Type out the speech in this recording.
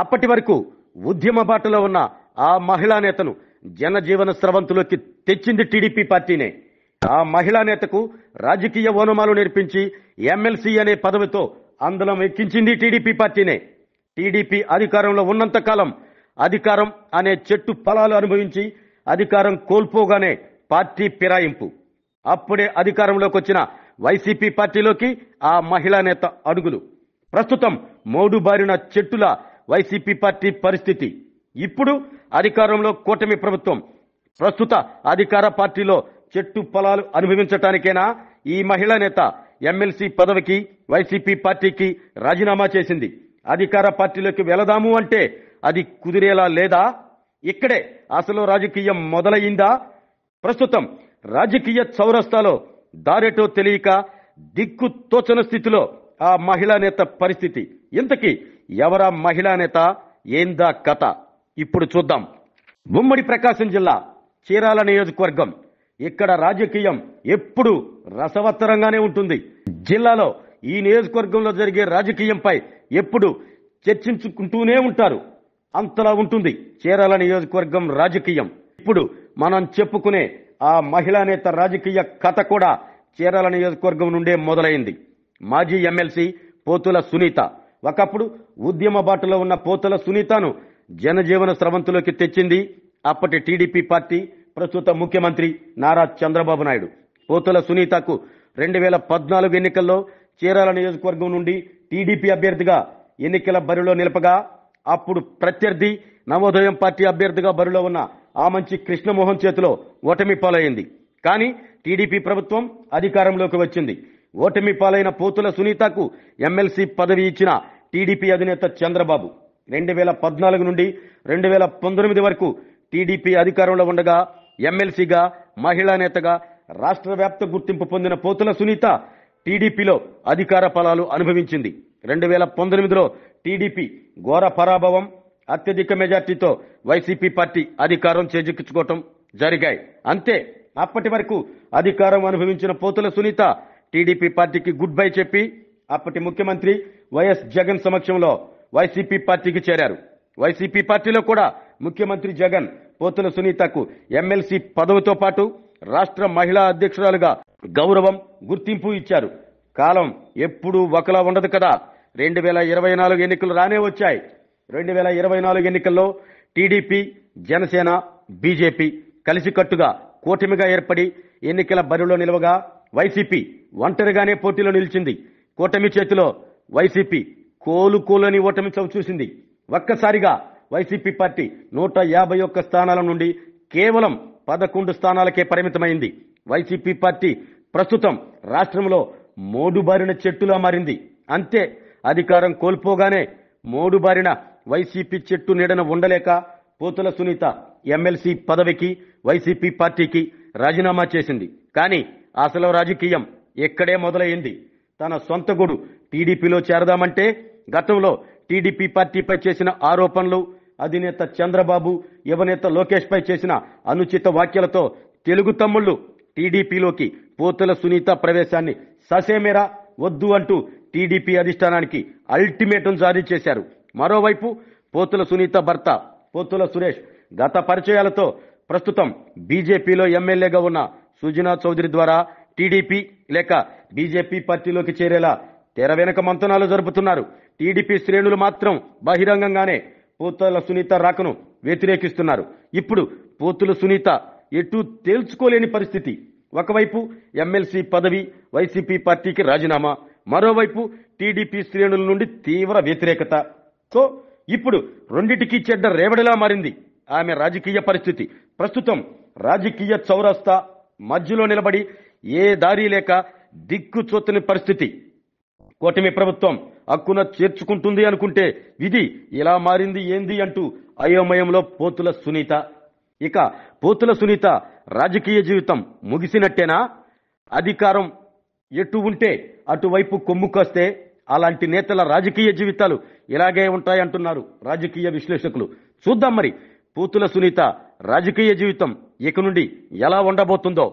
అప్పటి వరకు ఉద్యమ బాటలో ఉన్న ఆ మహిళా నేతను జనజీవన స్రవంతులోకి తెచ్చింది టీడీపీ పార్టీనే ఆ మహిళా నేతకు రాజకీయ ఓనమాలు నేర్పించి ఎమ్మెల్సీ అనే పదవితో అందలం ఎక్కించింది టీడీపీ పార్టీనే టీడీపీ అధికారంలో ఉన్నంతకాలం అధికారం అనే చెట్టు ఫలాలు అనుభవించి అధికారం కోల్పోగానే పార్టీ పిరాయింపు అప్పుడే అధికారంలోకి వచ్చిన వైసీపీ పార్టీలోకి ఆ మహిళా నేత అడుగులు ప్రస్తుతం మోడు బారిన చెట్టుల వైసీపీ పార్టీ పరిస్థితి ఇప్పుడు అధికారంలో కూటమి ప్రభుత్వం ప్రస్తుత అధికార పార్టీలో చెట్టు పొలాలు అనుభవించటానికైనా ఈ మహిళా నేత ఎమ్మెల్సీ పదవికి వైసీపీ పార్టీకి రాజీనామా చేసింది అధికార పార్టీలోకి వెళదాము అంటే అది కుదిరేలా లేదా ఇక్కడే అసలు రాజకీయం మొదలయ్యిందా ప్రస్తుతం రాజకీయ చౌరస్తాలో దారేటో తెలియక దిక్కు తోచన స్థితిలో ఆ మహిళా నేత పరిస్థితి ఇంతకీ ఎవరా మహిళా నేత ఏందా కథ ఇప్పుడు చూద్దాం ఉమ్మడి ప్రకాశం జిల్లా చీరాల నియోజకవర్గం ఇక్కడ రాజకీయం ఎప్పుడు రసవత్తరంగానే ఉంటుంది జిల్లాలో ఈ నియోజకవర్గంలో జరిగే రాజకీయంపై ఎప్పుడు చర్చించుకుంటూనే ఉంటారు అంతలా ఉంటుంది చీరాల నియోజకవర్గం రాజకీయం ఇప్పుడు మనం చెప్పుకునే ఆ మహిళా నేత రాజకీయ కథ కూడా చీరాల నియోజకవర్గం నుండే మొదలైంది మాజీ ఎమ్మెల్సీ పోతుల సునీత ఒకప్పుడు ఉద్యమ బాటలో ఉన్న పోతల సునీతను జనజీవన స్రవంతులోకి తెచ్చింది అప్పటి టీడీపీ పార్టీ ప్రస్తుత ముఖ్యమంత్రి నారా చంద్రబాబు నాయుడు పోతుల సునీతకు రెండు వేల పద్నాలుగు ఎన్నికల్లో చీరాల నియోజకవర్గం నుండి టీడీపీ అభ్యర్థిగా ఎన్నికల బరిలో నిలపగా అప్పుడు ప్రత్యర్థి నవోదయం పార్టీ అభ్యర్థిగా బరిలో ఉన్న మంచి కృష్ణమోహన్ చేతిలో ఓటమి పాలైంది కానీ టీడీపీ ప్రభుత్వం అధికారంలోకి వచ్చింది ఓటమి పాలైన పోతుల సునీతకు ఎమ్మెల్సీ పదవి ఇచ్చిన టీడీపీ అధినేత చంద్రబాబు రెండు వేల పద్నాలుగు నుండి రెండు వేల పంతొమ్మిది వరకు టీడీపీ అధికారంలో ఉండగా ఎమ్మెల్సీగా మహిళా నేతగా రాష్ట్ర వ్యాప్త గుర్తింపు పొందిన పోతుల సునీత టీడీపీలో అధికార ఫలాలు అనుభవించింది రెండు వేల పంతొమ్మిదిలో టీడీపీ ఘోర పరాభవం అత్యధిక మెజార్టీతో వైసీపీ పార్టీ అధికారం చేజిక్కించుకోవటం జరిగాయి అంతే అప్పటి వరకు అధికారం అనుభవించిన పోతుల సునీత టీడీపీ పార్టీకి గుడ్ బై చెప్పి అప్పటి ముఖ్యమంత్రి వైఎస్ జగన్ సమక్షంలో వైసీపీ పార్టీకి చేరారు వైసీపీ పార్టీలో కూడా ముఖ్యమంత్రి జగన్ పోతుల సునీతకు ఎమ్మెల్సీ పదవితో పాటు రాష్ట్ర మహిళా అధ్యక్షురాలుగా గౌరవం గుర్తింపు ఇచ్చారు కాలం ఎప్పుడూ ఒకలా ఉండదు కదా రెండు వేల ఇరవై నాలుగు ఎన్నికలు రానే వచ్చాయి రెండు వేల ఇరవై నాలుగు ఎన్నికల్లో టీడీపీ జనసేన బీజేపీ కలిసికట్టుగా కూటమిగా ఏర్పడి ఎన్నికల బరిలో నిలవగా వైసీపీ ఒంటరిగానే పోటీలో నిలిచింది కూటమి చేతిలో వైసీపీ కోలుకోలని ఓటమి చూసింది ఒక్కసారిగా వైసీపీ పార్టీ నూట యాభై ఒక్క స్థానాల నుండి కేవలం పదకొండు స్థానాలకే పరిమితమైంది వైసీపీ పార్టీ ప్రస్తుతం రాష్ట్రంలో మోడుబారిన చెట్టులా మారింది అంతే అధికారం కోల్పోగానే మోడుబారిన వైసీపీ చెట్టు నీడన ఉండలేక పోతుల సునీత ఎమ్మెల్సీ పదవికి వైసీపీ పార్టీకి రాజీనామా చేసింది కానీ అసలు రాజకీయం ఇక్కడే మొదలైంది తన సొంత గుడు టీడీపీలో చేరదామంటే గతంలో టీడీపీ పార్టీపై చేసిన ఆరోపణలు అధినేత చంద్రబాబు యువనేత లోకేష్ పై చేసిన అనుచిత వ్యాఖ్యలతో తెలుగు తమ్ముళ్లు టీడీపీలోకి పోతుల సునీత ప్రవేశాన్ని ససేమేరా వద్దు అంటూ టీడీపీ అధిష్టానానికి అల్టిమేటం జారీ చేశారు మరోవైపు పోతుల సునీత భర్త పోతుల సురేష్ గత పరిచయాలతో ప్రస్తుతం బీజేపీలో ఎమ్మెల్యేగా ఉన్న సుజనా చౌదరి ద్వారా టీడీపీ లేక బీజేపీ పార్టీలోకి చేరేలా తెర వెనక మంతనాలు జరుపుతున్నారు టీడీపీ శ్రేణులు మాత్రం బహిరంగంగానే పూతల సునీత రాకను వ్యతిరేకిస్తున్నారు ఇప్పుడు పూతుల సునీత ఎటు తేల్చుకోలేని పరిస్థితి ఒకవైపు ఎమ్మెల్సీ పదవి వైసీపీ పార్టీకి రాజీనామా మరోవైపు టీడీపీ శ్రేణుల నుండి తీవ్ర వ్యతిరేకత సో ఇప్పుడు రెండిటికి చెడ్డ రేవడిలా మారింది ఆమె రాజకీయ పరిస్థితి ప్రస్తుతం రాజకీయ చౌరస్తా మధ్యలో నిలబడి ఏ దారి లేక దిక్కు చొత్తని పరిస్థితి కూటమి ప్రభుత్వం హక్కున చేర్చుకుంటుంది అనుకుంటే ఇది ఇలా మారింది ఏంది అంటూ అయోమయంలో పోతుల సునీత ఇక పోతుల సునీత రాజకీయ జీవితం ముగిసినట్టేనా అధికారం ఎటు ఉంటే అటువైపు కొమ్ము కాస్తే అలాంటి నేతల రాజకీయ జీవితాలు ఇలాగే ఉంటాయంటున్నారు రాజకీయ విశ్లేషకులు చూద్దాం మరి పూతుల సునీత రాజకీయ జీవితం ఇక నుండి ఎలా ఉండబోతుందో